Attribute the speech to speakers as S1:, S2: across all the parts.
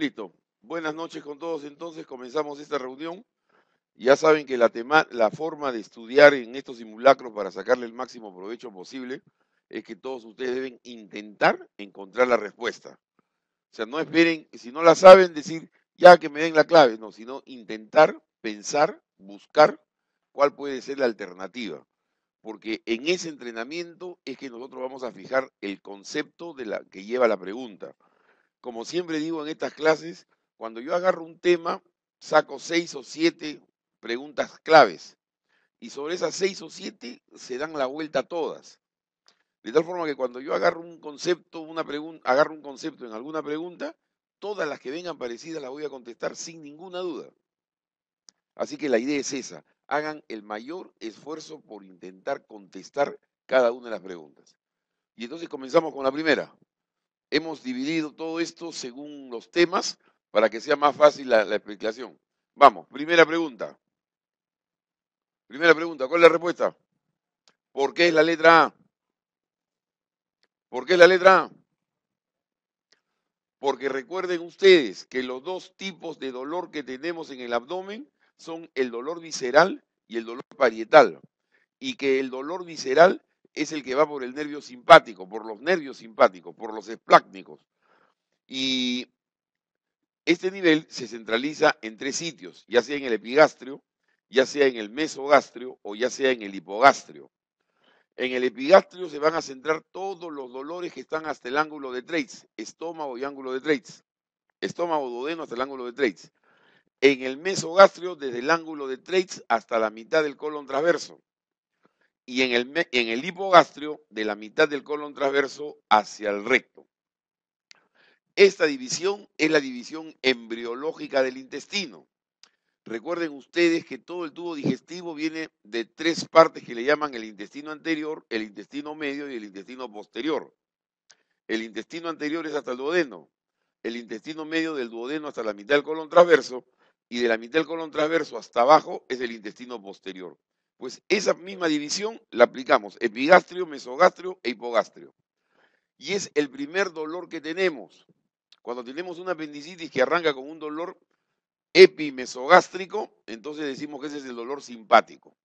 S1: Listo. Buenas noches con todos. Entonces comenzamos esta reunión. Ya saben que la, la forma de estudiar en estos simulacros para sacarle el máximo provecho posible es que todos ustedes deben intentar encontrar la respuesta. O sea, no esperen, si no la saben, decir, ya que me den la clave, no, sino intentar pensar, buscar cuál puede ser la alternativa. Porque en ese entrenamiento es que nosotros vamos a fijar el concepto de la que lleva la pregunta como siempre digo en estas clases, cuando yo agarro un tema, saco seis o siete preguntas claves. Y sobre esas seis o siete se dan la vuelta todas. De tal forma que cuando yo agarro un concepto, una pregunta, agarro un concepto en alguna pregunta, todas las que vengan parecidas las voy a contestar sin ninguna duda. Así que la idea es esa. Hagan el mayor esfuerzo por intentar contestar cada una de las preguntas. Y entonces comenzamos con la primera hemos dividido todo esto según los temas para que sea más fácil la, explicación. Vamos, primera pregunta. Primera pregunta, ¿cuál es la respuesta? ¿Por qué es la letra A? ¿Por qué es la letra A? Porque recuerden ustedes que los dos tipos de dolor que tenemos en el abdomen son el dolor visceral y el dolor parietal. Y que el dolor visceral es el que va por el nervio simpático, por los nervios simpáticos, por los esplácnicos. Y este nivel se centraliza en tres sitios, ya sea en el epigastrio, ya sea en el mesogastrio o ya sea en el hipogastrio. En el epigastrio se van a centrar todos los dolores que están hasta el ángulo de Treitz, estómago y ángulo de Traits, estómago duodeno hasta el ángulo de Traits. En el mesogastrio, desde el ángulo de Traits hasta la mitad del colon transverso y en el, en el hipogastrio de la mitad del colon transverso hacia el recto. Esta división es la división embriológica del intestino. Recuerden ustedes que todo el tubo digestivo viene de tres partes que le llaman el intestino anterior, el intestino medio y el intestino posterior. El intestino anterior es hasta el duodeno, el intestino medio del duodeno hasta la mitad del colon transverso y de la mitad del colon transverso hasta abajo es el intestino posterior. Pues esa misma división la aplicamos, epigastrio, mesogastrio e hipogastrio. Y es el primer dolor que tenemos. Cuando tenemos una apendicitis que arranca con un dolor epimesogástrico, entonces decimos que ese es el dolor simpático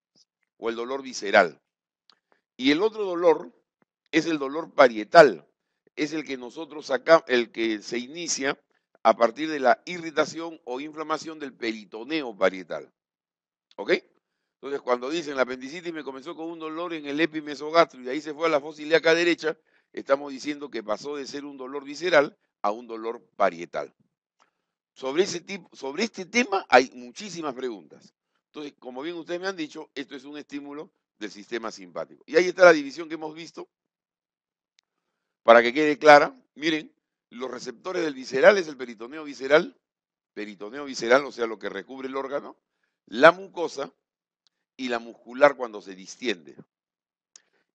S1: o el dolor visceral. Y el otro dolor es el dolor parietal, es el que nosotros sacamos, el que se inicia a partir de la irritación o inflamación del peritoneo parietal. ¿Ok? Entonces, cuando dicen la apendicitis me comenzó con un dolor en el epimesogastro y ahí se fue a la fosa derecha, estamos diciendo que pasó de ser un dolor visceral a un dolor parietal. Sobre, ese tipo, sobre este tema hay muchísimas preguntas. Entonces, como bien ustedes me han dicho, esto es un estímulo del sistema simpático. Y ahí está la división que hemos visto. Para que quede clara, miren, los receptores del visceral es el peritoneo visceral, peritoneo visceral, o sea, lo que recubre el órgano, la mucosa, y la muscular cuando se distiende.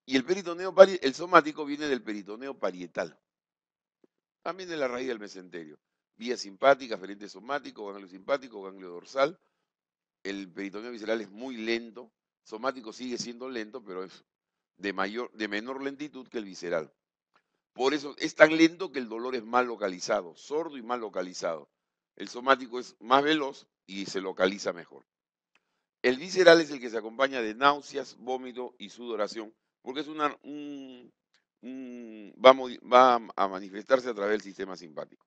S1: Y el peritoneo el somático viene del peritoneo parietal. También de la raíz del mesenterio. Vía simpática, frente somático, ganglio simpático, ganglio dorsal. El peritoneo visceral es muy lento. Somático sigue siendo lento, pero es de, mayor, de menor lentitud que el visceral. Por eso es tan lento que el dolor es mal localizado, sordo y mal localizado. El somático es más veloz y se localiza mejor. El visceral es el que se acompaña de náuseas, vómito y sudoración, porque es una, un, va, a, va a manifestarse a través del sistema simpático.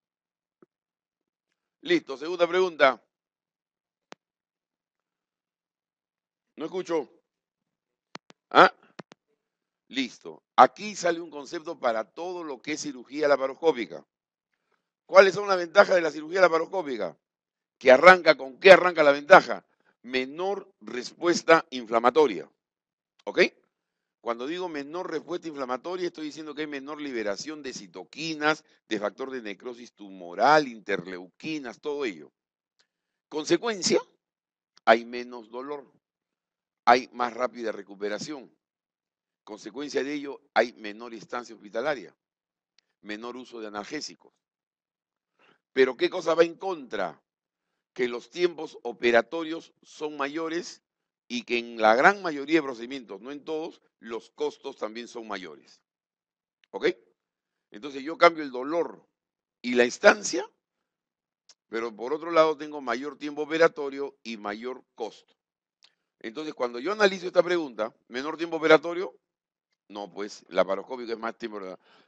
S1: Listo, segunda pregunta. No escucho. ¿Ah? Listo. Aquí sale un concepto para todo lo que es cirugía laparoscópica. ¿Cuáles son las ventajas de la cirugía laparoscópica? ¿Qué arranca? ¿Con qué arranca la ventaja? menor respuesta inflamatoria. ¿Ok? Cuando digo menor respuesta inflamatoria, estoy diciendo que hay menor liberación de citoquinas, de factor de necrosis tumoral, interleuquinas, todo ello. Consecuencia, hay menos dolor, hay más rápida recuperación. Consecuencia de ello, hay menor instancia hospitalaria, menor uso de analgésicos. Pero ¿qué cosa va en contra? que los tiempos operatorios son mayores y que en la gran mayoría de procedimientos, no en todos, los costos también son mayores. ¿Ok? Entonces yo cambio el dolor y la instancia, pero por otro lado tengo mayor tiempo operatorio y mayor costo. Entonces cuando yo analizo esta pregunta, menor tiempo operatorio, no, pues la paroscópica es más tiempo.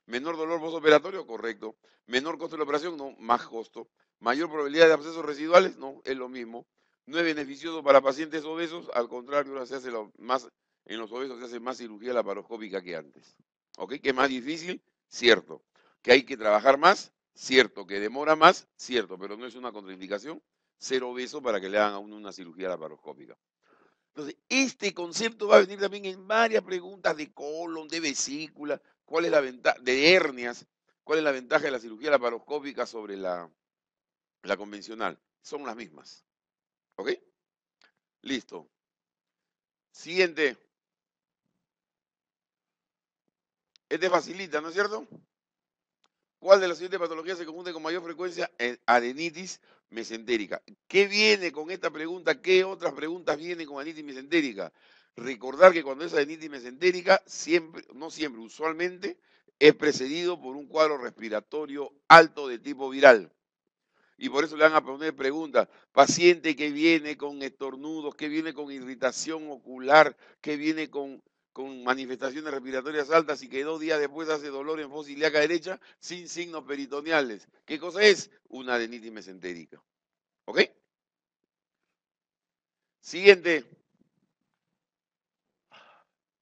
S1: Menor dolor postoperatorio, correcto. Menor costo de la operación, no, más costo. Mayor probabilidad de abscesos residuales, no, es lo mismo. No es beneficioso para pacientes obesos, al contrario, se hace más, en los obesos se hace más cirugía laparoscópica que antes. ¿Ok? Que es más difícil, cierto. Que hay que trabajar más, cierto. Que demora más, cierto. Pero no es una contraindicación ser obeso para que le hagan a uno una cirugía laparoscópica. Entonces, este concepto va a venir también en varias preguntas de colon, de vesícula, cuál es la ventaja, de hernias, cuál es la ventaja de la cirugía laparoscópica sobre la, convencional. Son las mismas. ¿Ok? Listo. Siguiente. Este facilita, ¿no es cierto? ¿Cuál de las siguientes patologías se confunde con mayor frecuencia? Adenitis mesentérica. ¿Qué viene con esta pregunta? ¿Qué otras preguntas vienen con anitis mesentérica? Recordar que cuando es anitis mesentérica, siempre, no siempre, usualmente es precedido por un cuadro respiratorio alto de tipo viral. Y por eso le van a poner preguntas. Paciente que viene con estornudos, que viene con irritación ocular, que viene con con manifestaciones respiratorias altas y que dos días después hace dolor en fosa derecha sin signos peritoneales. ¿Qué cosa es? Una adenitis mesentérica. ¿Ok? Siguiente.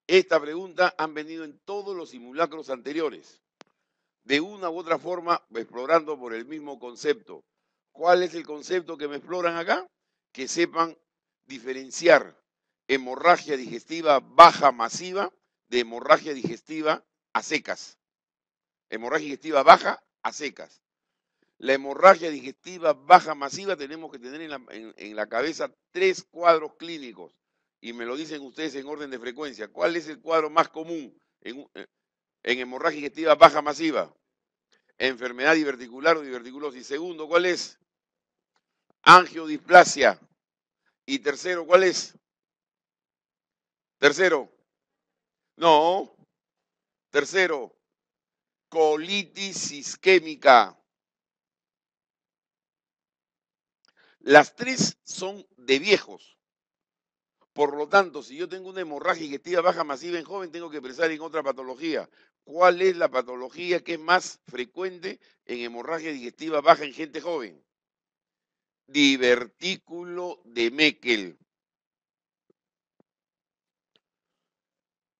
S1: Esta pregunta han venido en todos los simulacros anteriores, de una u otra forma explorando por el mismo concepto. ¿Cuál es el concepto que me exploran acá? Que sepan diferenciar hemorragia digestiva baja masiva de hemorragia digestiva a secas. Hemorragia digestiva baja a secas. La hemorragia digestiva baja masiva tenemos que tener en la, cabeza tres cuadros clínicos. Y me lo dicen ustedes en orden de frecuencia. ¿Cuál es el cuadro más común en, en hemorragia digestiva baja masiva? Enfermedad diverticular o diverticulosis. Segundo, ¿cuál es? Angiodisplasia. Y tercero, ¿cuál es? Tercero, no. Tercero, colitis isquémica. Las tres son de viejos. Por lo tanto, si yo tengo una hemorragia digestiva baja masiva en joven, tengo que pensar en otra patología. ¿Cuál es la patología que es más frecuente en hemorragia digestiva baja en gente joven? Divertículo de Meckel.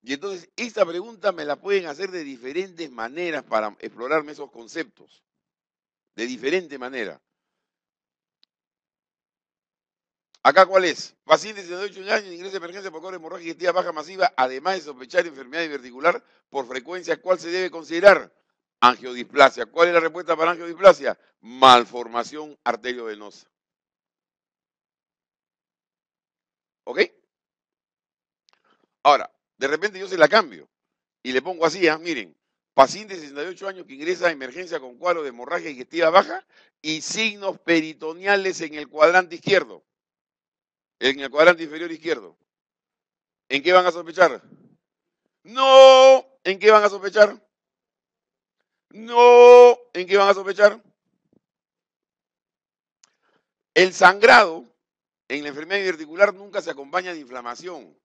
S1: Y entonces esta pregunta me la pueden hacer de diferentes maneras para explorarme esos conceptos. De diferente manera. Acá, ¿cuál es? Paciente de 18 años, ingreso de emergencia por corre hemorragia digestiva baja masiva, además de sospechar enfermedad diverticular por frecuencia, ¿cuál se debe considerar? Angiodisplasia. ¿Cuál es la respuesta para angiodisplasia? Malformación arteriovenosa. ¿Ok? Ahora, de repente yo se la cambio y le pongo así, ah, miren, paciente de 68 años que ingresa a emergencia con cuadro de hemorragia digestiva baja y signos peritoneales en el cuadrante izquierdo, en el cuadrante inferior izquierdo. ¿En qué van a sospechar? No, ¿en qué van a sospechar? No, ¿en qué van a sospechar? El sangrado en la enfermedad diverticular nunca se acompaña de inflamación.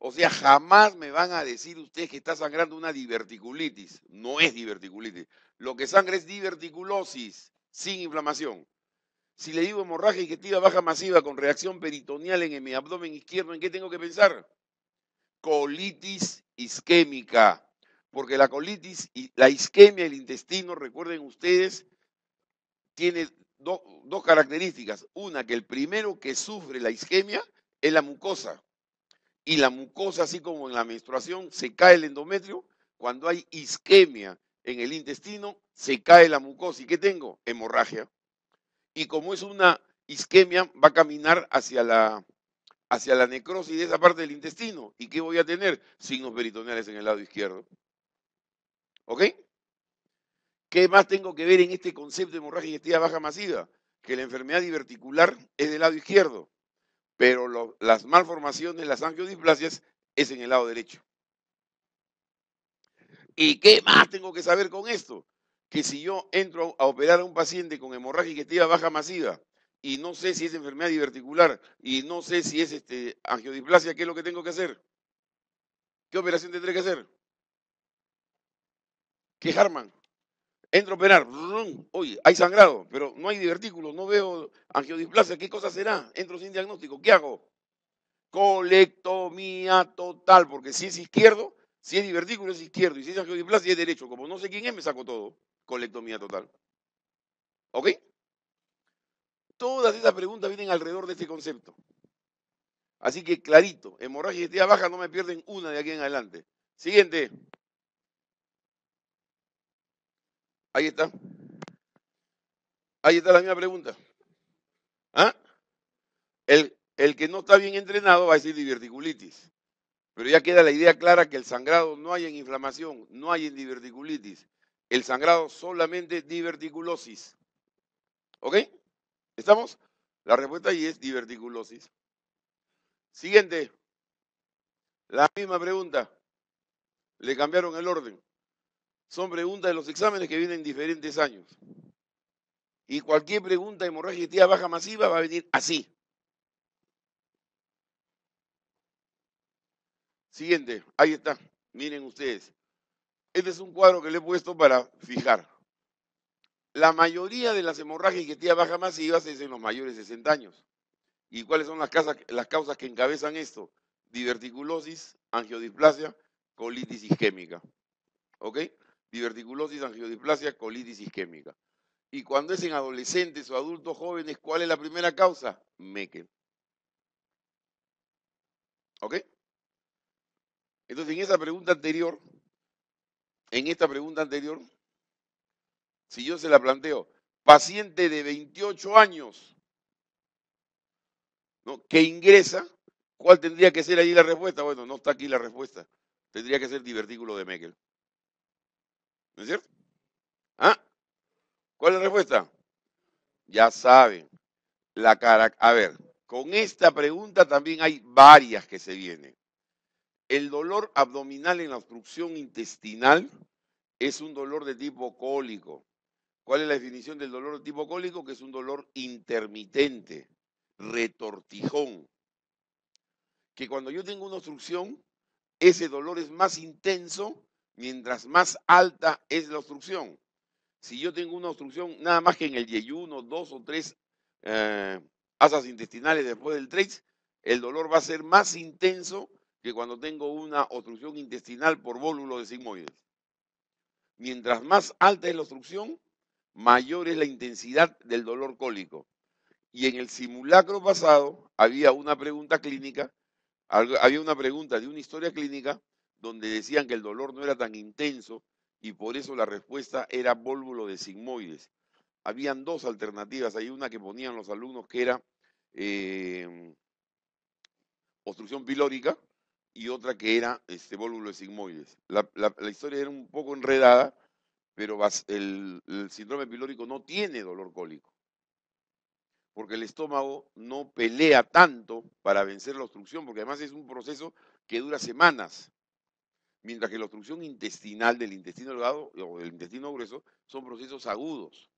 S1: O sea, jamás me van a decir ustedes que está sangrando una diverticulitis. No es diverticulitis. Lo que sangra es diverticulosis, sin inflamación. Si le digo hemorragia digestiva baja masiva con reacción peritoneal en mi abdomen izquierdo, ¿en qué tengo que pensar? Colitis isquémica. Porque la colitis, y la isquemia del intestino, recuerden ustedes, tiene dos características. Una, que el primero que sufre la isquemia es la mucosa y la mucosa, así como en la menstruación, se cae el endometrio. Cuando hay isquemia en el intestino, se cae la mucosa. ¿Y qué tengo? Hemorragia. Y como es una isquemia, va a caminar hacia la, hacia la necrosis de esa parte del intestino. ¿Y qué voy a tener? Signos peritoneales en el lado izquierdo. ¿Ok? ¿Qué más tengo que ver en este concepto de hemorragia y baja masiva? Que la enfermedad diverticular es del lado izquierdo pero las malformaciones, las angiodisplasias, es en el lado derecho. ¿Y qué más tengo que saber con esto? Que si yo entro a operar a un paciente con hemorragia digestiva baja masiva y no sé si es enfermedad diverticular y no sé si es este, angiodisplasia, ¿qué es lo que tengo que hacer? ¿Qué operación tendré que hacer? ¿Qué Harman? Entro a operar. Oye, hay sangrado, pero no hay divertículo, no veo angiodisplasia. ¿Qué cosa será? Entro sin diagnóstico. ¿Qué hago? Colectomía total, porque si es izquierdo, si es divertículo es izquierdo y si es angiodisplasia es derecho. Como no sé quién es, me saco todo. Colectomía total. ¿Ok? Todas esas preguntas vienen alrededor de este concepto. Así que clarito, hemorragia y baja no me pierden una de aquí en adelante. Siguiente. Ahí está. Ahí está la misma pregunta. ¿Ah? El, el que no está bien entrenado va a decir diverticulitis. Pero ya queda la idea clara que el sangrado no hay en inflamación, no hay en diverticulitis. El sangrado solamente diverticulosis. ¿Ok? ¿Estamos? La respuesta ahí es diverticulosis. Siguiente. La misma pregunta. Le cambiaron el orden son preguntas de los exámenes que vienen en diferentes años. Y cualquier pregunta de hemorragia tía baja masiva va a venir así. Siguiente, ahí está. Miren ustedes. Este es un cuadro que le he puesto para fijar. La mayoría de las hemorragias intestinales baja masivas es en los mayores de 60 años. ¿Y cuáles son las, las causas que encabezan esto? Diverticulosis, angiodisplasia, colitis isquémica. ¿Ok? diverticulosis, angiodisplasia, colitis isquémica. Y cuando es en adolescentes o adultos jóvenes, ¿cuál es la primera causa? Meckel. ¿Ok? Entonces, en esa pregunta anterior, en esta pregunta anterior, si yo se la planteo, paciente de 28 años ¿no? que ingresa, ¿cuál tendría que ser allí la respuesta? Bueno, no está aquí la respuesta. Tendría que ser divertículo de Meckel. ¿No es cierto? ¿Ah? ¿Cuál es la respuesta? Ya saben. La cara. A ver, con esta pregunta también hay varias que se vienen. El dolor abdominal en la obstrucción intestinal es un dolor de tipo cólico. ¿Cuál es la definición del dolor de tipo cólico? Que es un dolor intermitente, retortijón. Que cuando yo tengo una obstrucción, ese dolor es más intenso mientras más alta es la obstrucción. Si yo tengo una obstrucción nada más que en el yeyuno, dos o tres eh, asas intestinales después del 3, el dolor va a ser más intenso que cuando tengo una obstrucción intestinal por bólulo de sigmoides. Mientras más alta es la obstrucción, mayor es la intensidad del dolor cólico. Y en el simulacro pasado había una pregunta clínica, había una pregunta de una historia clínica donde decían que el dolor no era tan intenso y por eso la respuesta era vólvulo de sigmoides. Habían dos alternativas, hay una que ponían los alumnos que era em, obstrucción pilórica y otra que era este vólvulo de sigmoides. La, historia era un poco enredada, pero el, el síndrome pilórico no tiene dolor cólico, porque el estómago no pelea tanto para vencer la obstrucción, porque además es un proceso que dura semanas mientras que la obstrucción intestinal del intestino delgado o del intestino grueso son procesos agudos.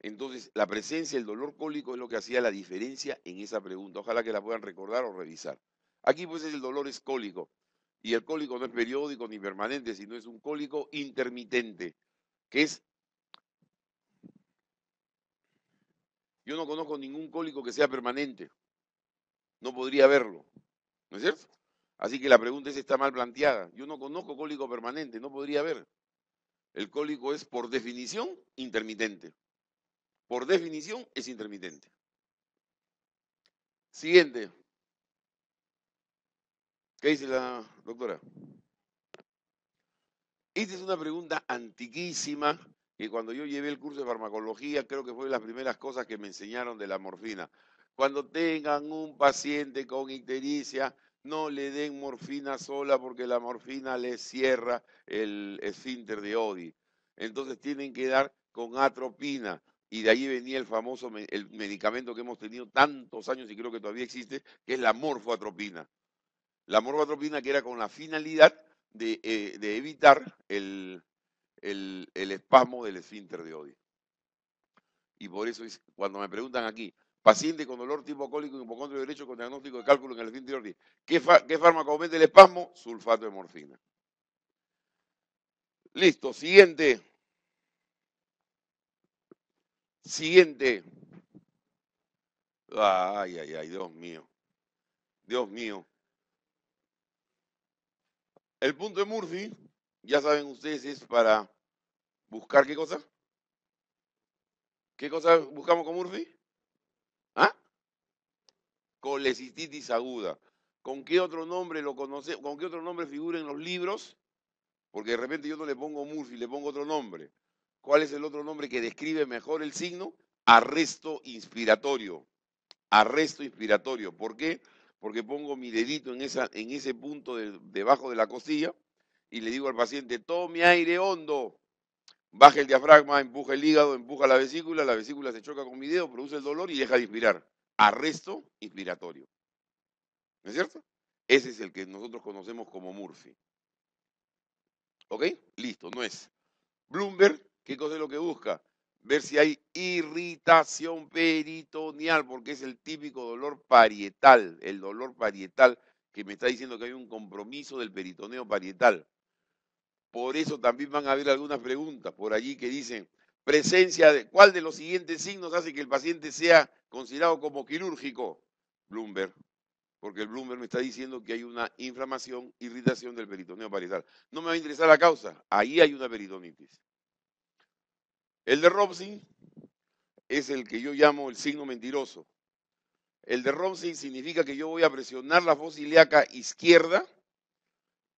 S1: Entonces, la presencia del dolor cólico es lo que hacía la diferencia en esa pregunta. Ojalá que la puedan recordar o revisar. Aquí pues el dolor es cólico. Y el cólico no es periódico ni permanente, sino es un cólico intermitente, que es... Yo no conozco ningún cólico que sea permanente. No podría verlo. ¿No es cierto? Así que la pregunta es, está mal planteada. Yo no conozco cólico permanente, no podría haber. El cólico es por definición intermitente. Por definición es intermitente. Siguiente. ¿Qué dice la doctora? Esta es una pregunta antiquísima que cuando yo llevé el curso de farmacología creo que fue de las primeras cosas que me enseñaron de la morfina. Cuando tengan un paciente con ictericia, no le den morfina sola porque la morfina le cierra el esfínter de Odi. Entonces tienen que dar con atropina. Y de ahí venía el famoso el medicamento que hemos tenido tantos años y creo que todavía existe, que es la morfoatropina. La morfoatropina que era con la finalidad de, eh, evitar el, el, espasmo del esfínter de Odi. Y por eso cuando me preguntan aquí, paciente con dolor tipo cólico, hipocondrio derecho con diagnóstico de cálculo en el fin de ¿Qué, ¿Qué fármaco aumenta el espasmo? Sulfato de morfina. Listo, siguiente. Siguiente. Ay, ay, ay, Dios mío. Dios mío. El punto de Murphy, ya saben ustedes, es para buscar qué cosa. ¿Qué cosa buscamos con Murphy? colecistitis aguda. ¿Con qué otro nombre lo conoce? ¿Con qué otro nombre figura en los libros? Porque de repente yo no le pongo Murphy, le pongo otro nombre. ¿Cuál es el otro nombre que describe mejor el signo? Arresto inspiratorio. Arresto inspiratorio. ¿Por qué? Porque pongo mi dedito en, esa, en ese punto debajo de la costilla y le digo al paciente, tome aire hondo. Baja el diafragma, empuja el hígado, empuja la vesícula, la vesícula se choca con mi dedo, produce el dolor y deja de inspirar arresto inspiratorio. ¿No es cierto? Ese es el que nosotros conocemos como Murphy. ¿Ok? Listo, no es. Bloomberg, ¿qué cosa es lo que busca? Ver si hay irritación peritoneal, porque es el típico dolor parietal, el dolor parietal que me está diciendo que hay un compromiso del peritoneo parietal. Por eso también van a haber algunas preguntas por allí que dicen, presencia de cuál de los siguientes signos hace que el paciente sea considerado como quirúrgico. Bloomberg, porque el Bloomberg me está diciendo que hay una inflamación, irritación del peritoneo parietal. No me va a interesar la causa, ahí hay una peritonitis. El de Robson es el que yo llamo el signo mentiroso. El de Robson significa que yo voy a presionar la fosa ilíaca izquierda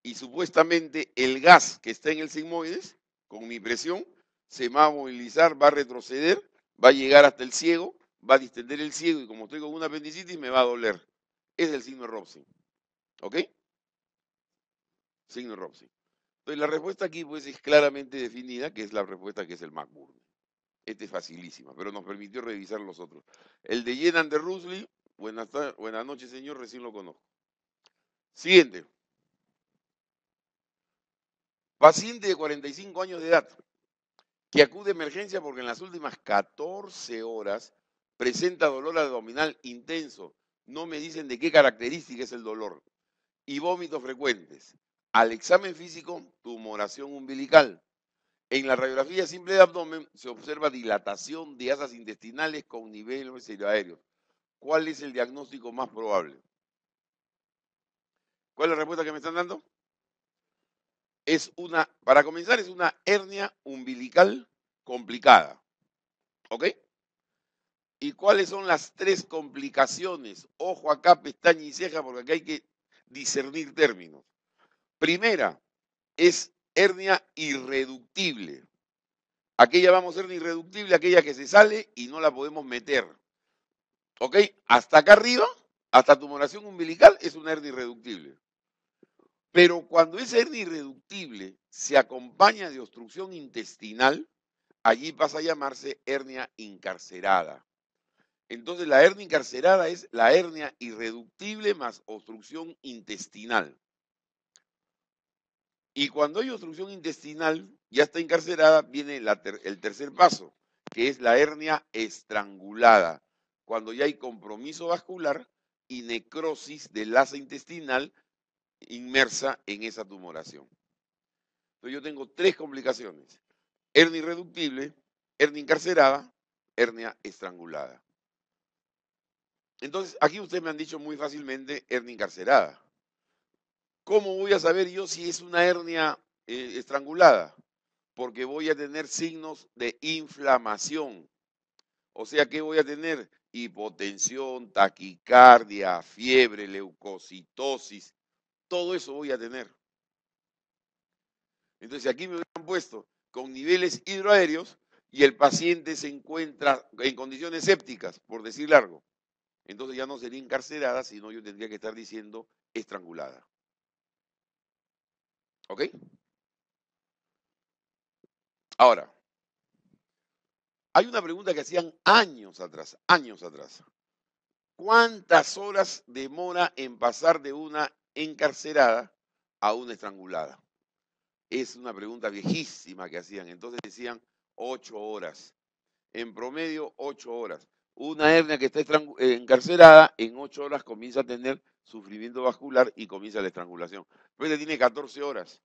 S1: y supuestamente el gas que está en el sigmoides, con mi presión, se va a movilizar, va a retroceder, va a llegar hasta el ciego, va a distender el ciego y como estoy con una apendicitis me va a doler. Es el signo de Robson. ¿Ok? Signo Robson. Entonces la respuesta aquí pues es claramente definida, que es la respuesta que es el McBurney. Este es facilísima, pero nos permitió revisar los otros. El de Jenan de Rusley, buenas, buenas noches señor, recién lo conozco. Siguiente. Paciente de 45 años de edad, y acude emergencia porque en las últimas 14 horas presenta dolor abdominal intenso. No me dicen de qué característica es el dolor. Y vómitos frecuentes. Al examen físico, tumoración umbilical. En la radiografía simple de abdomen se observa dilatación de asas intestinales con niveles aéreo. ¿Cuál es el diagnóstico más probable? ¿Cuál es la respuesta que me están dando? es una, para comenzar, es una hernia umbilical complicada. ¿Ok? ¿Y cuáles son las tres complicaciones? Ojo acá, pestaña y ceja, porque aquí hay que discernir términos. Primera, es hernia irreductible. Aquella vamos a hernia irreductible, aquella que se sale y no la podemos meter. ¿Ok? Hasta acá arriba, hasta tumoración umbilical, es una hernia irreductible. Pero cuando esa hernia irreductible se acompaña de obstrucción intestinal, allí pasa a llamarse hernia incarcerada. Entonces la hernia incarcerada es la hernia irreductible más obstrucción intestinal. Y cuando hay obstrucción intestinal, ya está encarcerada, viene el tercer paso, que es la hernia estrangulada, cuando ya hay compromiso vascular y necrosis del asa intestinal inmersa en esa tumoración. Entonces yo tengo tres complicaciones. Hernia irreductible, hernia encarcerada, hernia estrangulada. Entonces, aquí ustedes me han dicho muy fácilmente hernia encarcerada. ¿Cómo voy a saber yo si es una hernia eh, estrangulada? Porque voy a tener signos de inflamación. O sea que voy a tener hipotensión, taquicardia, fiebre, leucocitosis, todo eso voy a tener. Entonces aquí me hubieran puesto con niveles hidroaéreos y el paciente se encuentra en condiciones sépticas, por decir largo. Entonces ya no sería encarcelada, sino yo tendría que estar diciendo estrangulada. ¿Ok? Ahora, hay una pregunta que hacían años atrás, años atrás. ¿Cuántas horas demora en pasar de una encarcelada, una estrangulada. Es una pregunta viejísima que hacían. Entonces decían ocho horas. En promedio, ocho horas. Una hernia que está eh, encarcelada, en ocho horas comienza a tener sufrimiento vascular y comienza la estrangulación. Después le tiene 14 horas.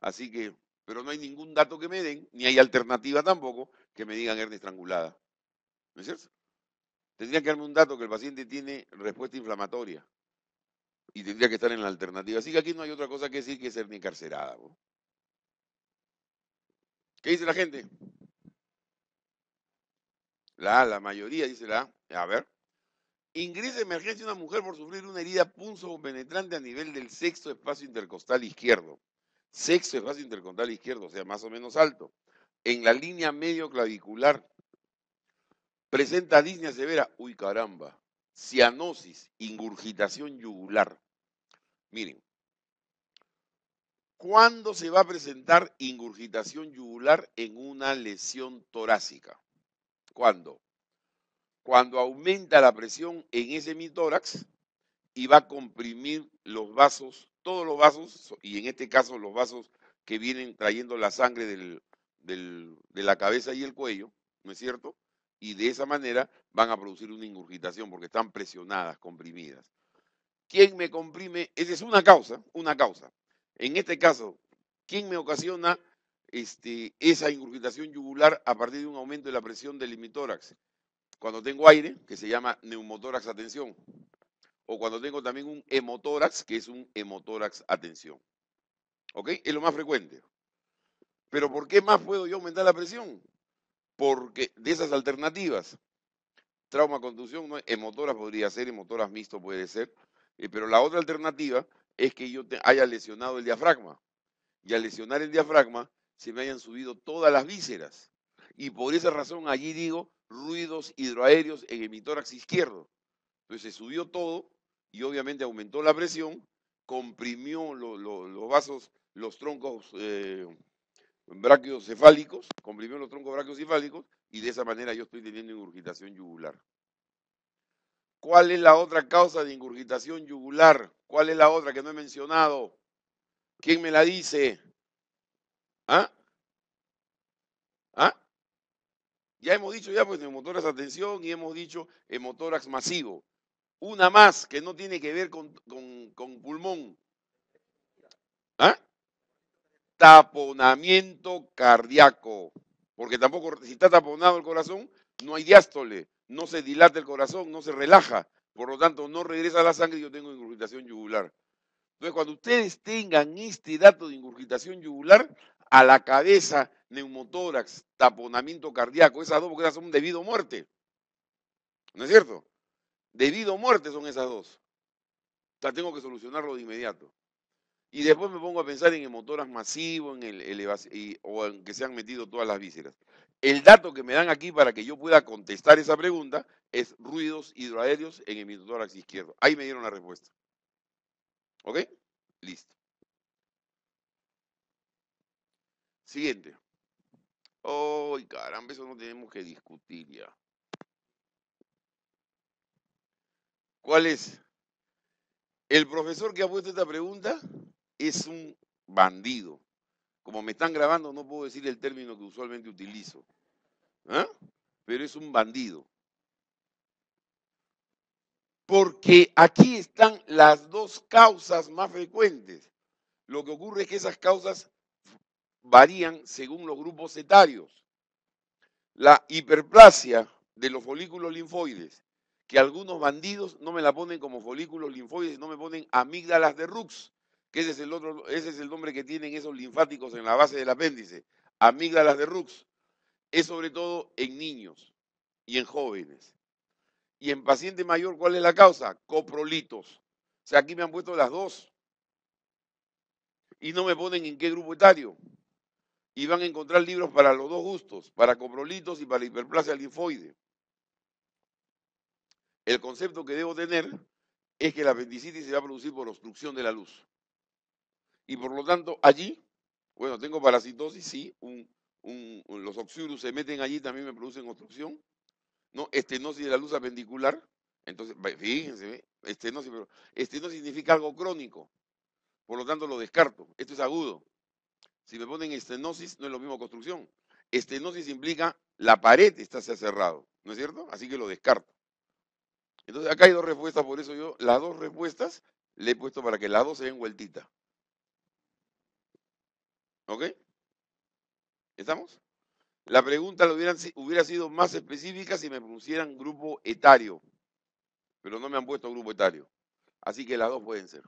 S1: Así que, pero no hay ningún dato que me den, ni hay alternativa tampoco, que me digan hernia estrangulada. ¿No es cierto? Tendría que darme un dato que el paciente tiene respuesta inflamatoria y tendría que estar en la alternativa. Así que aquí no hay otra cosa que decir que ser ni encarcelada. ¿Qué dice la gente? La la mayoría dice la A ver. Ingresa emergencia una mujer por sufrir una herida o penetrante a nivel del sexto espacio intercostal izquierdo. Sexto espacio intercostal izquierdo, o sea, más o menos alto. En la línea medio clavicular. Presenta disnea severa. Uy, caramba cianosis, ingurgitación yugular. Miren, ¿cuándo se va a presentar ingurgitación yugular en una lesión torácica? ¿Cuándo? Cuando aumenta la presión en ese mitórax y va a comprimir los vasos, todos los vasos, y en este caso los vasos que vienen trayendo la sangre de la cabeza y el cuello, ¿no es cierto? y de esa manera van a producir una ingurgitación porque están presionadas, comprimidas. ¿Quién me comprime? Esa es una causa, una causa. En este caso, ¿quién me ocasiona este, esa ingurgitación yugular a partir de un aumento de la presión del limitórax? Cuando tengo aire, que se llama neumotórax atención. o cuando tengo también un hemotórax, que es un hemotórax atención. ¿Ok? Es lo más frecuente. Pero ¿por qué más puedo yo aumentar la presión? porque de esas alternativas, trauma conducción no, motoras podría ser, motoras mixto puede ser, eh, pero la otra alternativa es que yo haya lesionado el diafragma. Y al lesionar el diafragma, se me hayan subido todas las vísceras. Y por esa razón allí digo ruidos hidroaéreos en mi tórax izquierdo. Entonces se subió todo y obviamente aumentó la presión, comprimió los vasos, los troncos eh, brachiocefálicos, comprimió los troncos brachiocefálicos y de esa manera yo estoy teniendo ingurgitación yugular. ¿Cuál es la otra causa de ingurgitación yugular? ¿Cuál es la otra que no he mencionado? ¿Quién me la dice? ¿Ah? ¿Ah? Ya hemos dicho ya pues hemotórax atención y hemos dicho hemotórax masivo. Una más que no tiene que ver con, con, con pulmón. ¿Ah? taponamiento cardíaco. Porque tampoco, si está taponado el corazón, no hay diástole, no se dilata el corazón, no se relaja. Por lo tanto, no regresa la sangre y yo tengo ingurgitación yugular. Entonces, cuando ustedes tengan este dato de ingurgitación yugular, a la cabeza, neumotórax, taponamiento cardíaco, esas dos, porque esas son debido muerte. ¿No es cierto? Debido muerte son esas dos. O sea, tengo que solucionarlo de inmediato. Y después me pongo a pensar en motoras masivo en el, y, o en que se han metido todas las vísceras. El dato que me dan aquí para que yo pueda contestar esa pregunta es ruidos hidroaéreos en el mitotórax izquierdo. Ahí me dieron la respuesta. ¿Ok? Listo. Siguiente. ¡Ay, caramba! Eso no tenemos que discutir ya. ¿Cuál es? El profesor que ha puesto esta pregunta es un bandido. Como me están grabando, no puedo decir el término que usualmente utilizo. ¿eh? Pero es un bandido. Porque aquí están las dos causas más frecuentes. Lo que ocurre es que esas causas varían según los grupos etarios. La hiperplasia de los folículos linfoides, que algunos bandidos no me la ponen como folículos linfoides, no me ponen amígdalas de Rux, que ese es el otro, ese es el nombre que tienen esos linfáticos en la base del apéndice, amígdalas de Rux, es sobre todo en niños y en jóvenes. Y en paciente mayor, ¿cuál es la causa? Coprolitos. O sea, aquí me han puesto las dos. Y no me ponen en qué grupo etario. Y van a encontrar libros para los dos gustos, para coprolitos y para hiperplasia linfoide. El concepto que debo tener es que la apendicitis se va a producir por obstrucción de la luz. Y por lo tanto, allí, bueno, tengo parasitosis, sí, los oxurus se meten allí, también me producen obstrucción, ¿no? Estenosis de la luz apendicular, entonces, fíjense, estenosis, pero estenosis significa algo crónico, por lo tanto lo descarto, esto es agudo. Si me ponen estenosis, no es lo mismo construcción. Estenosis implica la pared está se ha cerrado, ¿no es cierto? Así que lo descarto. Entonces, acá hay dos respuestas, por eso yo las dos respuestas le he puesto para que las dos se den vueltita. ¿Ok? ¿Estamos? La pregunta hubieran, hubiera sido más específica si me pusieran grupo etario, pero no me han puesto grupo etario. Así que las dos pueden ser.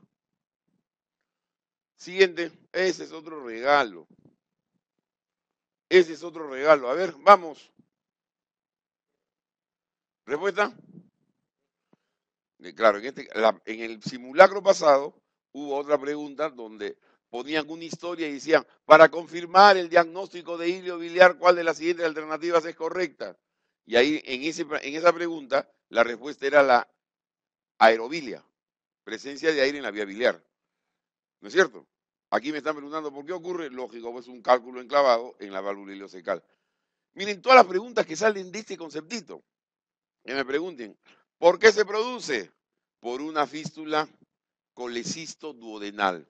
S1: Siguiente, ese es otro regalo. Ese es otro regalo. A ver, vamos. ¿Respuesta? Eh, claro, en, este, en el simulacro pasado hubo otra pregunta donde ponían una historia y decían, para confirmar el diagnóstico de ilio biliar, ¿cuál de las siguientes alternativas es correcta? Y ahí en, esa pregunta la respuesta era la aerobilia, presencia de aire en la vía biliar. ¿No es cierto? Aquí me están preguntando por qué ocurre. Lógico, pues un cálculo enclavado en la válvula iliocecal Miren todas las preguntas que salen de este conceptito. Que me pregunten, ¿por qué se produce? Por una fístula colecisto duodenal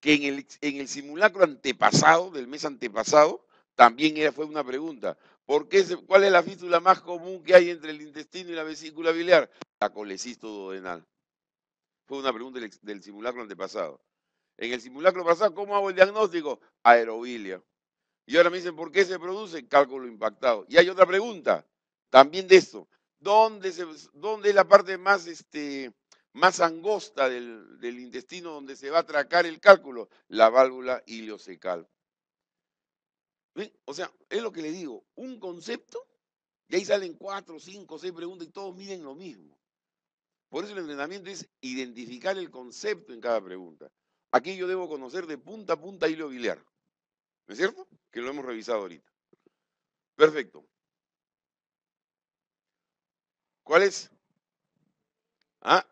S1: que en el, simulacro antepasado, del mes antepasado, también era, fue una pregunta. ¿Por qué, ¿Cuál es la fístula más común que hay entre el intestino y la vesícula biliar? La colecisto Fue una pregunta del, simulacro antepasado. En el simulacro pasado, ¿cómo hago el diagnóstico? Aerobilia. Y ahora me dicen, ¿por qué se produce cálculo impactado? Y hay otra pregunta, también de esto. ¿Dónde, dónde es la parte más este, más angosta del, intestino donde se va a atracar el cálculo, la válvula iliocecal. ¿Ven? O sea, es lo que le digo, un concepto, y ahí salen cuatro, cinco, seis preguntas y todos miden lo mismo. Por eso el entrenamiento es identificar el concepto en cada pregunta. Aquí yo debo conocer de punta a punta hilo biliar. es cierto? Que lo hemos revisado ahorita. Perfecto. ¿Cuál es? Ah,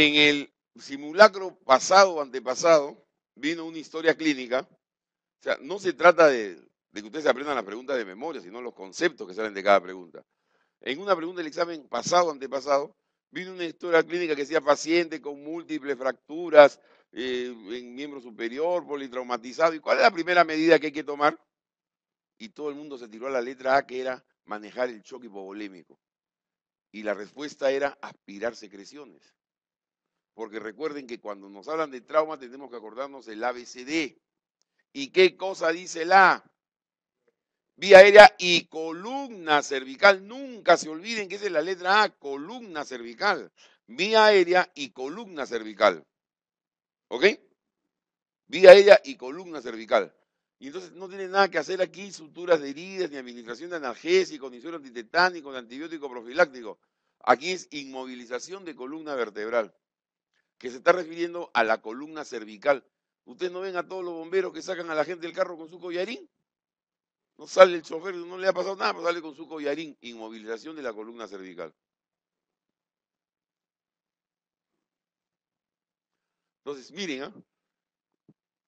S1: en el simulacro pasado, antepasado, vino una historia clínica. O sea, no se trata de, que ustedes aprendan las preguntas de memoria, sino los conceptos que salen de cada pregunta. En una pregunta del examen pasado, antepasado, vino una historia clínica que decía paciente con múltiples fracturas eh, en miembro superior, politraumatizado. ¿Y cuál es la primera medida que hay que tomar? Y todo el mundo se tiró a la letra A, que era manejar el choque hipovolémico. Y la respuesta era aspirar secreciones porque recuerden que cuando nos hablan de trauma tenemos que acordarnos del ABCD. ¿Y qué cosa dice la Vía aérea y columna cervical. Nunca se olviden que esa es la letra A, columna cervical. Vía aérea y columna cervical. ¿Ok? Vía aérea y columna cervical. Y entonces no tiene nada que hacer aquí suturas de heridas, ni administración de analgésicos, ni suero antitetánico, ni antibiótico profiláctico. Aquí es inmovilización de columna vertebral que se está refiriendo a la columna cervical. Ustedes no ven a todos los bomberos que sacan a la gente del carro con su collarín. No sale el chofer, no le ha pasado nada, pero sale con su collarín. Inmovilización de la columna cervical. Entonces, miren, ¿ah?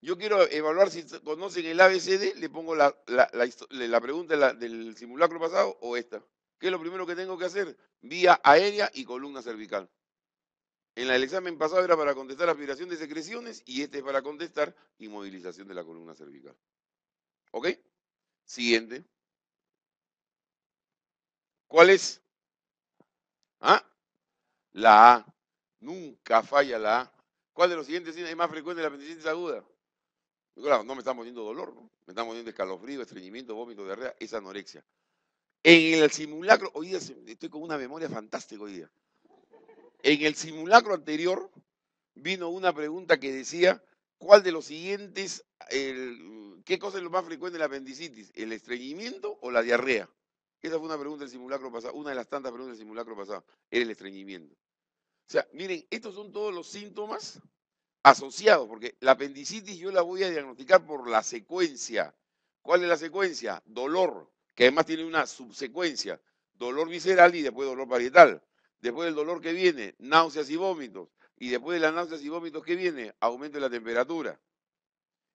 S1: yo quiero evaluar si conocen el ABCD, le pongo la, pregunta del simulacro pasado o esta. ¿Qué es lo primero que tengo que hacer? Vía aérea y columna cervical. En el examen pasado era para contestar aspiración de secreciones y este es para contestar inmovilización de la columna cervical. ¿Ok? Siguiente. ¿Cuál es? ¿Ah? La A. Nunca falla la A. ¿Cuál de los siguientes signos es más frecuente de la apendicitis aguda? Claro, no me están poniendo dolor, ¿no? Me están poniendo escalofrío, estreñimiento, vómito, diarrea, es anorexia. En el simulacro, hoy día estoy con una memoria fantástica hoy día. En el simulacro anterior vino una pregunta que decía, ¿cuál de los siguientes, el, qué cosa es lo más frecuente de la apendicitis? ¿El estreñimiento o la diarrea? Esa fue una pregunta del simulacro pasado, una de las tantas preguntas del simulacro pasado, era el estreñimiento. O sea, miren, estos son todos los síntomas asociados, porque la apendicitis yo la voy a diagnosticar por la secuencia. ¿Cuál es la secuencia? Dolor, que además tiene una subsecuencia, dolor visceral y después dolor parietal. Después del dolor que viene, náuseas y vómitos. Y después de las náuseas y vómitos que viene, aumento de la temperatura.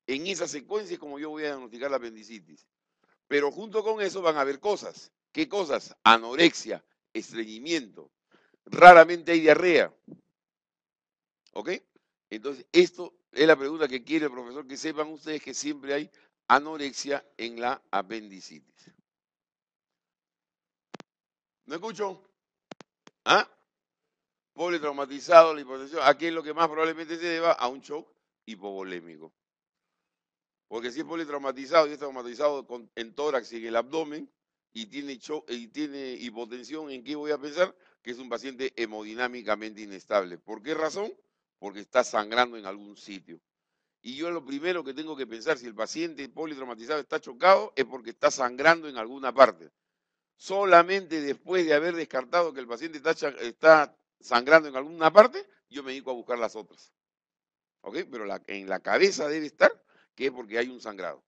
S1: En esa secuencia es como yo voy a diagnosticar la apendicitis. Pero junto con eso van a haber cosas. ¿Qué cosas? Anorexia, estreñimiento. Raramente hay diarrea. ¿Ok? Entonces, esto es la pregunta que quiere el profesor que sepan ustedes que siempre hay anorexia en la apendicitis. ¿No escucho? ¿Ah? Politraumatizado, la hipotensión. Aquí es lo que más probablemente se deba a un shock hipovolémico. Porque si es politraumatizado y es traumatizado en tórax y en el abdomen y tiene, y tiene hipotensión, ¿en qué voy a pensar? Que es un paciente hemodinámicamente inestable. ¿Por qué razón? Porque está sangrando en algún sitio. Y yo lo primero que tengo que pensar, si el paciente politraumatizado está chocado, es porque está sangrando en alguna parte solamente después de haber descartado que el paciente está, sangrando en alguna parte, yo me dedico a buscar las otras. ¿Ok? Pero en la cabeza debe estar que es porque hay un sangrado.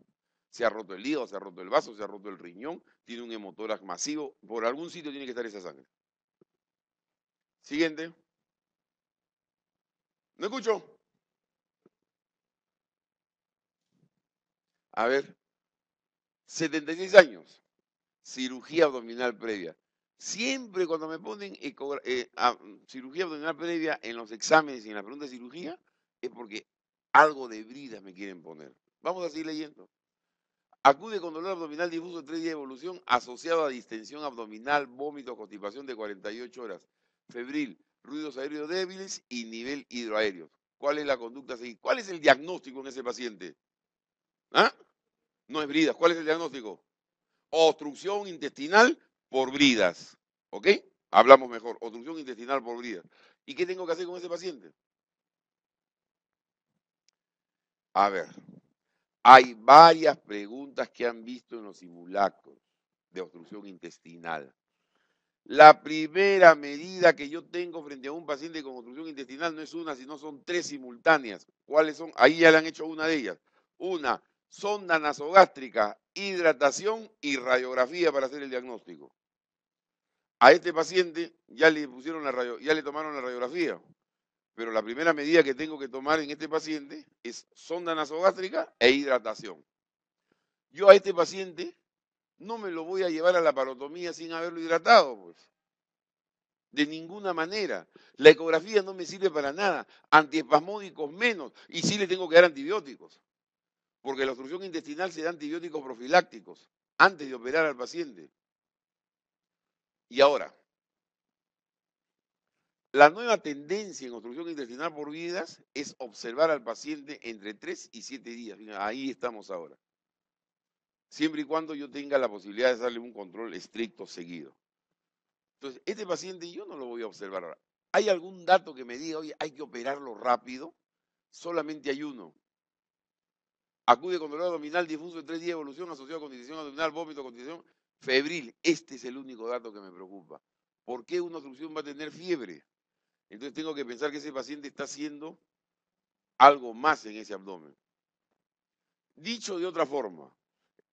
S1: Se ha roto el hígado, se ha roto el vaso, se ha roto el riñón, tiene un hemotórax masivo. Por algún sitio tiene que estar esa sangre. Siguiente. ¿No escucho? A ver, 76 años cirugía abdominal previa. Siempre cuando me ponen eh, ah, mm, cirugía abdominal previa en los exámenes y en la pregunta de cirugía, es porque algo de bridas me quieren poner. Vamos a seguir leyendo. Acude con dolor abdominal difuso de tres días de evolución asociado a distensión abdominal, vómito, constipación de 48 horas, febril, ruidos aéreos débiles y nivel hidroaéreo. ¿Cuál es la conducta a ¿Cuál es el diagnóstico en ese paciente? ¿Ah? No es bridas. ¿Cuál es el diagnóstico? obstrucción intestinal por bridas. ¿Ok? Hablamos mejor, obstrucción intestinal por bridas. ¿Y qué tengo que hacer con ese paciente? A ver, hay varias preguntas que han visto en los simulacros de obstrucción intestinal. La primera medida que yo tengo frente a un paciente con obstrucción intestinal no es una, sino son tres simultáneas. ¿Cuáles son? Ahí ya le han hecho una de ellas. Una, sonda nasogástrica hidratación y radiografía para hacer el diagnóstico. A este paciente ya le pusieron la radio, ya le tomaron la radiografía, pero la primera medida que tengo que tomar en este paciente es sonda nasogástrica e hidratación. Yo a este paciente no me lo voy a llevar a la parotomía sin haberlo hidratado, pues. De ninguna manera. La ecografía no me sirve para nada. Antiespasmódicos menos. Y sí le tengo que dar antibióticos porque la obstrucción intestinal se da antibióticos profilácticos antes de operar al paciente. Y ahora, la nueva tendencia en obstrucción intestinal por vidas es observar al paciente entre 3 y 7 días. ahí estamos ahora. Siempre y cuando yo tenga la posibilidad de darle un control estricto seguido. Entonces, este paciente yo no lo voy a observar ahora. ¿Hay algún dato que me diga, oye, hay que operarlo rápido? Solamente hay uno, acude con dolor abdominal difuso en tres días de evolución asociado con condición abdominal, vómito, condición febril. Este es el único dato que me preocupa. ¿Por qué una obstrucción va a tener fiebre? Entonces tengo que pensar que ese paciente está haciendo algo más en ese abdomen. Dicho de otra forma,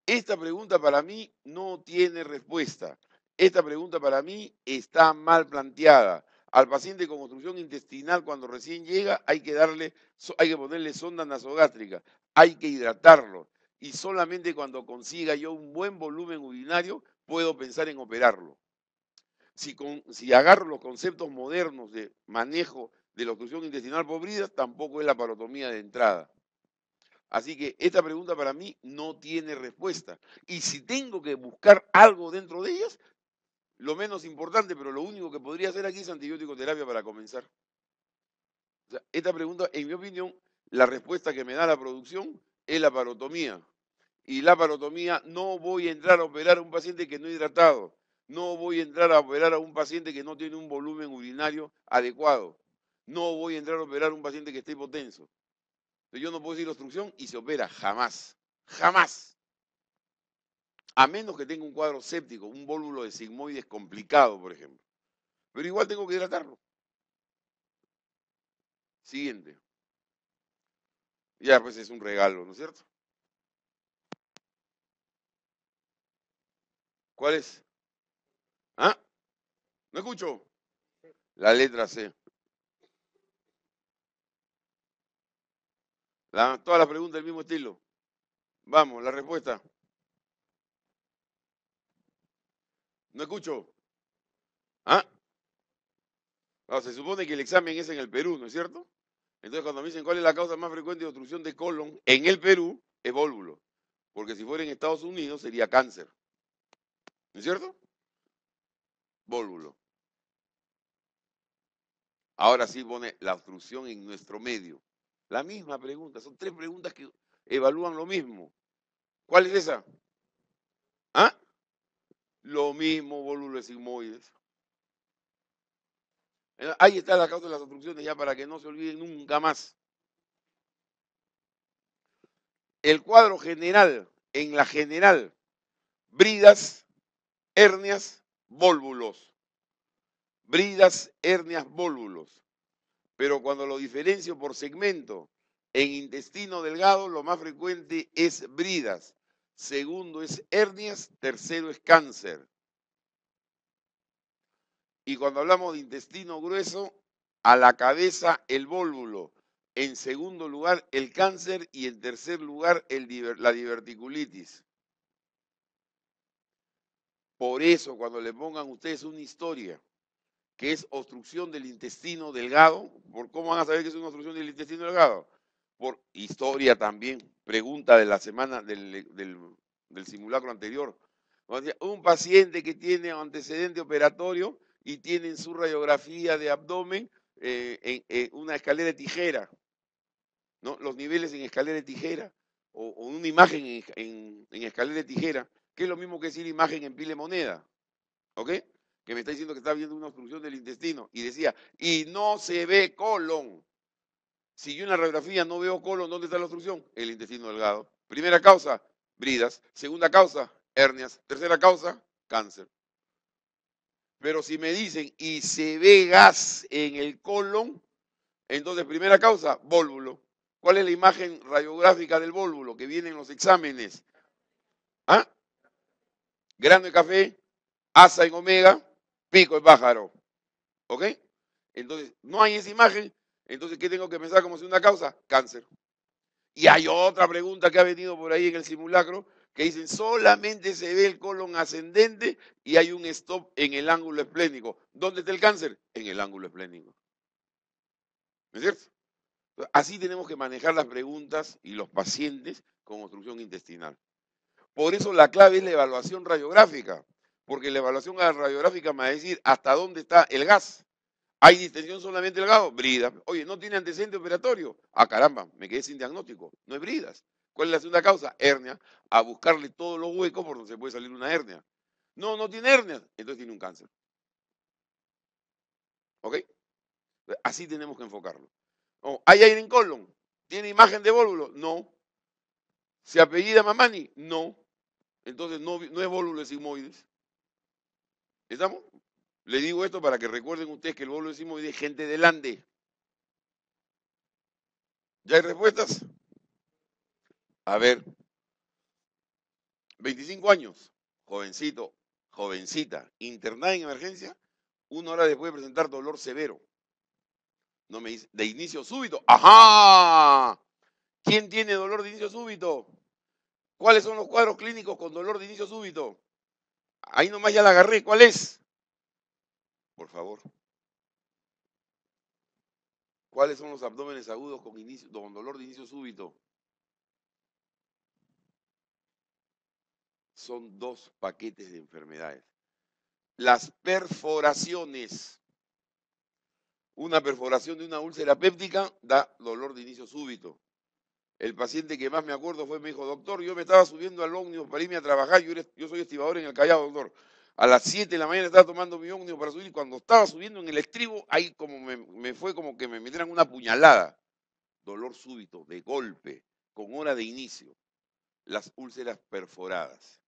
S1: esta pregunta para mí no tiene respuesta. Esta pregunta para mí está mal planteada. Al paciente con obstrucción intestinal cuando recién llega hay que darle hay que ponerle sonda nasogástrica, hay que hidratarlo. Y solamente cuando consiga yo un buen volumen urinario puedo pensar en operarlo. Si, agarro los conceptos modernos de manejo de la obstrucción intestinal pobrida, tampoco es la parotomía de entrada. Así que esta pregunta para mí no tiene respuesta. Y si tengo que buscar algo dentro de ellas, lo menos importante, pero lo único que podría hacer aquí es antibiótico terapia para comenzar. esta pregunta, en mi opinión, la respuesta que me da la producción es la parotomía. Y la parotomía no voy a entrar a operar a un paciente que no es hidratado. No voy a entrar a operar a un paciente que no tiene un volumen urinario adecuado. No voy a entrar a operar a un paciente que esté hipotenso. yo no puedo decir obstrucción y se opera jamás. Jamás. A menos que tenga un cuadro séptico, un vólvulo de sigmoides complicado, por ejemplo. Pero igual tengo que hidratarlo. Siguiente ya pues es un regalo, ¿no es cierto? ¿Cuál es? ¿Ah? ¿No escucho? La letra C. La, todas las preguntas del mismo estilo. Vamos, la respuesta. No escucho. ¿Ah? ah se supone que el examen es en el Perú, ¿no es cierto? Entonces, cuando me dicen cuál es la causa más frecuente de obstrucción de colon en el Perú, es vólvulo. Porque si fuera en Estados Unidos sería cáncer. ¿No es cierto? Vólvulo. Ahora sí pone la obstrucción en nuestro medio. La misma pregunta, son tres preguntas que evalúan lo mismo. ¿Cuál es esa? ¿Ah? Lo mismo, vólvulo sigmoides. Eh, ahí está la causa de las obstrucciones, ya para que no se olviden nunca más. El cuadro general, en la general, bridas, hernias, vólvulos. Bridas, hernias, vólvulos. Pero cuando lo diferencio por segmento, en intestino delgado lo más frecuente es bridas, segundo es hernias, tercero es cáncer. Y cuando hablamos de intestino grueso, a la cabeza el vólvulo, en segundo lugar el cáncer y en tercer lugar el la diverticulitis. Por eso cuando le pongan ustedes una historia que es obstrucción del intestino delgado, ¿por cómo van a saber que es una obstrucción del intestino delgado? Por historia también, pregunta de la semana del, del simulacro anterior. Un paciente que tiene antecedente operatorio y tienen su radiografía de abdomen eh, en, eh, una escalera de tijera, los niveles en escalera de tijera o, una imagen en, escalera de tijera, que es lo mismo que decir imagen en pile moneda, ¿ok? Que me está diciendo que está viendo una obstrucción del intestino y decía, y no se ve colon. Si yo en la radiografía no veo colon, ¿dónde está la obstrucción? El intestino delgado. Primera causa, bridas. Segunda causa, hernias. Tercera causa, cáncer. Pero si me dicen y se ve gas en el colon, entonces primera causa, vólvulo. ¿Cuál es la imagen radiográfica del vólvulo que viene en los exámenes? ¿Ah? Grano de café, asa en omega, pico de pájaro. ¿Ok? Entonces, no hay esa imagen. Entonces, ¿qué tengo que pensar como segunda causa? Cáncer. Y hay otra pregunta que ha venido por ahí en el simulacro que dicen solamente se ve el colon ascendente y hay un stop en el ángulo esplénico. ¿Dónde está el cáncer? En el ángulo esplénico. ¿No es cierto? Así tenemos que manejar las preguntas y los pacientes con obstrucción intestinal. Por eso la clave es la evaluación radiográfica, porque la evaluación radiográfica me va a decir hasta dónde está el gas. ¿Hay distensión solamente del gas? Bridas. Oye, ¿no tiene antecedente operatorio? Ah, caramba, me quedé sin diagnóstico. No es bridas. ¿Cuál es la segunda causa? Hernia. A buscarle todos los huecos por donde se puede salir una hernia. No, no tiene hernia. Entonces tiene un cáncer. ¿Ok? Así tenemos que enfocarlo. ¿Hay aire en colon? ¿Tiene imagen de vólvulo? No. ¿Se apellida Mamani? No. Entonces no, es vólvulo, de sigmoides. ¿Estamos? Le digo esto para que recuerden ustedes que el vólvulo de sigmoides es gente delante. ¿Ya hay respuestas? A ver, 25 años, jovencito, jovencita, internada en emergencia, una hora después de presentar dolor severo. No me dice, de inicio súbito. ¡Ajá! ¿Quién tiene dolor de inicio súbito? ¿Cuáles son los cuadros clínicos con dolor de inicio súbito? Ahí nomás ya la agarré. ¿Cuál es? Por favor. ¿Cuáles son los abdómenes agudos con, inicio, con dolor de inicio súbito? son dos paquetes de enfermedades. Las perforaciones. Una perforación de una úlcera péptica da dolor de inicio súbito. El paciente que más me acuerdo fue, me dijo, doctor, yo me estaba subiendo al ómnibus para irme a trabajar, yo, soy estibador en el Callao, doctor. A las 7 de la mañana estaba tomando mi ómnibus para subir y cuando estaba subiendo en el estribo, ahí como me, fue como que me metieran una puñalada. Dolor súbito, de golpe, con hora de inicio. Las úlceras perforadas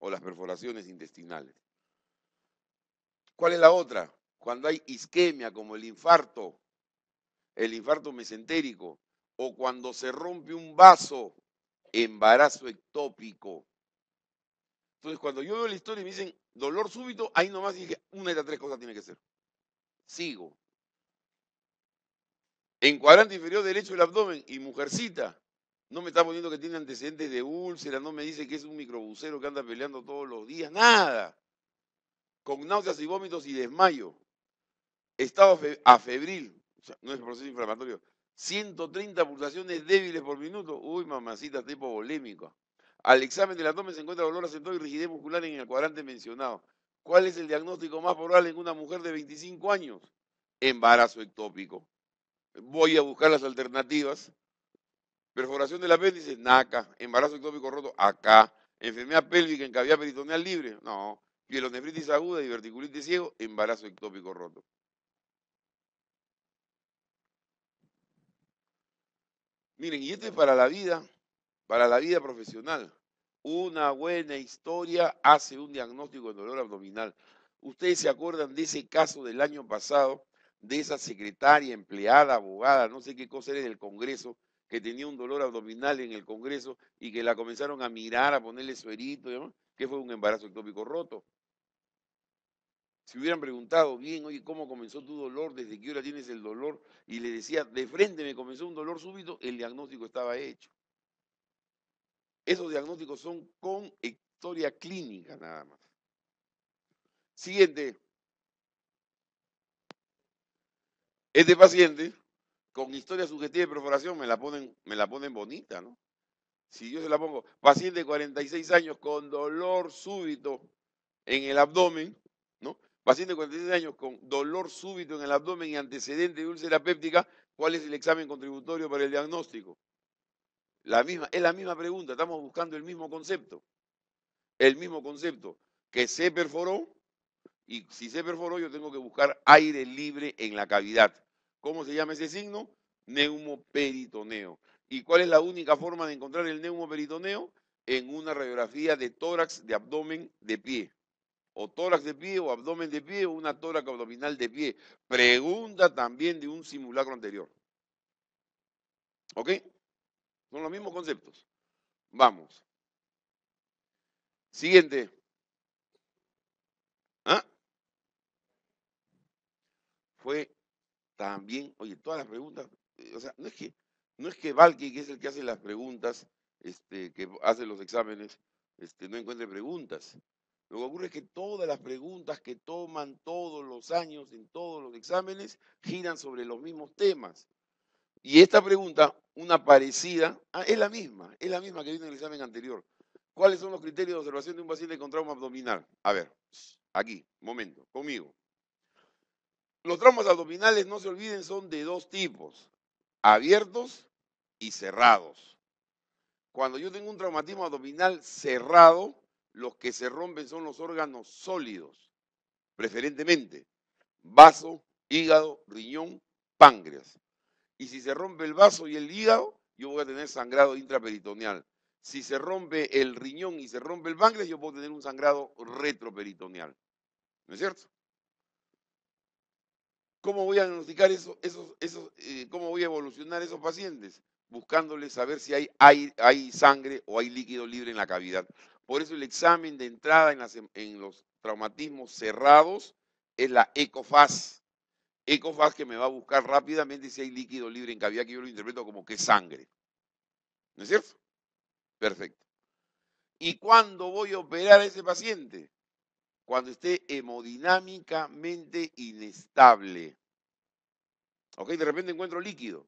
S1: o las perforaciones intestinales. ¿Cuál es la otra? Cuando hay isquemia como el infarto, el infarto mesentérico, o cuando se rompe un vaso, embarazo ectópico. Entonces, cuando yo veo la historia y me dicen dolor súbito, ahí nomás dije, una de las tres cosas tiene que ser. Sigo. En cuadrante inferior derecho del abdomen y mujercita, no me está poniendo que tiene antecedentes de úlcera, no me dice que es un microbusero que anda peleando todos los días, nada. Con náuseas y vómitos y desmayo. Estado afebril, o sea, no es proceso inflamatorio. 130 pulsaciones débiles por minuto. Uy, mamacita, tipo polémico! Al examen del abdomen se encuentra dolor acentuado y rigidez muscular en el cuadrante mencionado. ¿Cuál es el diagnóstico más probable en una mujer de 25 años? Embarazo ectópico. Voy a buscar las alternativas perforación de la apéndice, naca, embarazo ectópico roto, acá, enfermedad pélvica en cavidad peritoneal libre, no, pielonefritis aguda, y verticulitis ciego, embarazo ectópico roto. Miren, y esto es para la vida, para la vida profesional. Una buena historia hace un diagnóstico de dolor abdominal. Ustedes se acuerdan de ese caso del año pasado, de esa secretaria, empleada, abogada, no sé qué cosa era del Congreso, que tenía un dolor abdominal en el Congreso y que la comenzaron a mirar, a ponerle suerito, que fue un embarazo ectópico roto. Si hubieran preguntado bien, oye, ¿cómo comenzó tu dolor? ¿Desde qué hora tienes el dolor? Y le decía, de frente me comenzó un dolor súbito, el diagnóstico estaba hecho. Esos diagnósticos son con historia clínica nada más. Siguiente. Este paciente con historia sugestiva de perforación me la ponen, me la ponen bonita, ¿no? Si yo se la pongo, paciente de 46 años con dolor súbito en el abdomen, ¿no? Paciente de 46 años con dolor súbito en el abdomen y antecedente de úlcera péptica, ¿cuál es el examen contributorio para el diagnóstico? La misma, es la misma pregunta, estamos buscando el mismo concepto. El mismo concepto, que se perforó, y si se perforó yo tengo que buscar aire libre en la cavidad ¿Cómo se llama ese signo? Neumoperitoneo. ¿Y cuál es la única forma de encontrar el neumoperitoneo? En una radiografía de tórax de abdomen de pie. O tórax de pie o abdomen de pie o una tórax abdominal de pie. Pregunta también de un simulacro anterior. ¿Ok? Son los mismos conceptos. Vamos. Siguiente. ¿Ah? Fue también, oye, todas las preguntas, eh, o sea, no es que, no es que Valky, que es el que hace las preguntas, este, que hace los exámenes, este, no encuentre preguntas. Lo que ocurre es que todas las preguntas que toman todos los años en todos los exámenes giran sobre los mismos temas. Y esta pregunta, una parecida, ah, es la misma, es la misma que vino en el examen anterior. ¿Cuáles son los criterios de observación de un paciente con trauma abdominal? A ver, aquí, momento, conmigo. Los traumas abdominales, no se olviden, son de dos tipos, abiertos y cerrados. Cuando yo tengo un traumatismo abdominal cerrado, los que se rompen son los órganos sólidos, preferentemente vaso, hígado, riñón, páncreas. Y si se rompe el vaso y el hígado, yo voy a tener sangrado intraperitoneal. Si se rompe el riñón y se rompe el páncreas, yo puedo tener un sangrado retroperitoneal. ¿No es cierto? ¿Cómo voy a diagnosticar esos, eh, cómo voy a evolucionar esos pacientes? Buscándoles saber si hay, hay, hay, sangre o hay líquido libre en la cavidad. Por eso el examen de entrada en, en los traumatismos cerrados es la ecofaz. Ecofaz que me va a buscar rápidamente si hay líquido libre en cavidad, que yo lo interpreto como que es sangre. ¿No es cierto? Perfecto. ¿Y cuándo voy a operar a ese paciente? cuando esté hemodinámicamente inestable. ¿Ok? De repente encuentro líquido,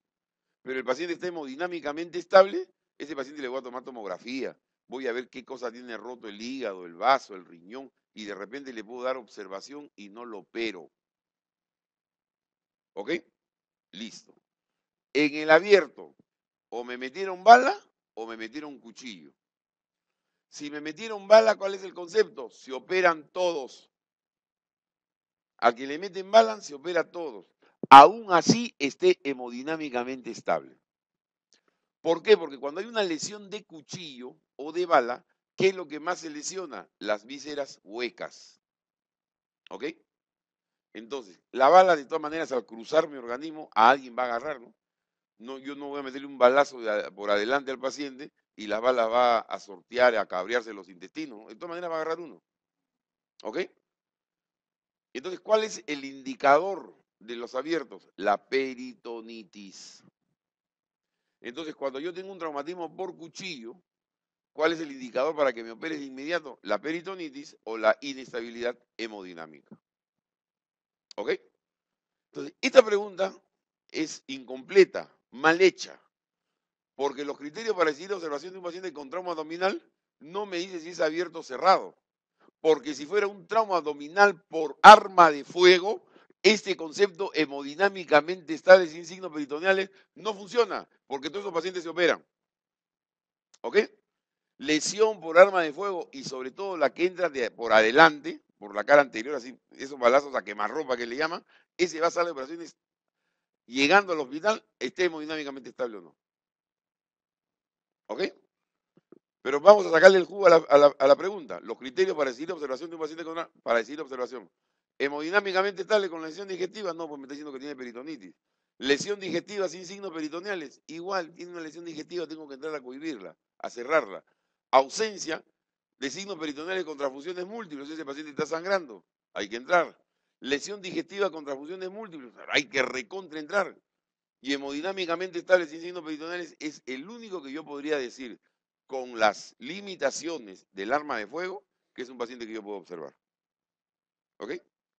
S1: pero el paciente está hemodinámicamente estable, ese paciente le voy a tomar tomografía, voy a ver qué cosa tiene roto el hígado, el vaso, el riñón, y de repente le puedo dar observación y no lo opero. ¿Ok? Listo. En el abierto, o me metieron bala o me metieron cuchillo. Si me metieron bala, ¿cuál es el concepto? Se operan todos. A que le meten bala, se opera todos. Aún así esté hemodinámicamente estable. ¿Por qué? Porque cuando hay una lesión de cuchillo o de bala, ¿qué es lo que más se lesiona? Las vísceras huecas. ¿Ok? Entonces, la bala de todas maneras al cruzar mi organismo, a alguien va a agarrarlo. ¿no? no yo no voy a meterle un balazo por adelante al paciente y la bala va a sortear, a cabrearse los intestinos, de todas maneras va a agarrar uno. ¿Ok? Entonces, ¿cuál es el indicador de los abiertos? La peritonitis. Entonces, cuando yo tengo un traumatismo por cuchillo, ¿cuál es el indicador para que me opere de inmediato? La peritonitis o la inestabilidad hemodinámica. ¿Ok? Entonces, esta pregunta es incompleta, mal hecha porque los criterios para decidir la observación de un paciente con trauma abdominal no me dice si es abierto o cerrado. Porque si fuera un trauma abdominal por arma de fuego, este concepto hemodinámicamente estable sin signos peritoneales no funciona, porque todos esos pacientes se operan. ¿Ok? Lesión por arma de fuego y sobre todo la que entra por adelante, por la cara anterior, así, esos balazos a quemarropa que le llaman, ese va a salir de operaciones llegando al hospital, esté hemodinámicamente estable o no. ¿Ok? Pero vamos a sacarle el jugo a la, pregunta. Los criterios para decidir observación de un paciente con una, para decidir observación. Hemodinámicamente estable con lesión digestiva, no, pues me está diciendo que tiene peritonitis. Lesión digestiva sin signos peritoneales, igual, tiene una lesión digestiva, tengo que entrar a cohibirla, a cerrarla. Ausencia de signos peritoneales contra funciones múltiples, ese paciente está sangrando, hay que entrar. Lesión digestiva contra funciones múltiples, hay que recontra entrar y hemodinámicamente estables sin signos peritonales es el único que yo podría decir con las limitaciones del arma de fuego que es un paciente que yo puedo observar. ¿Ok?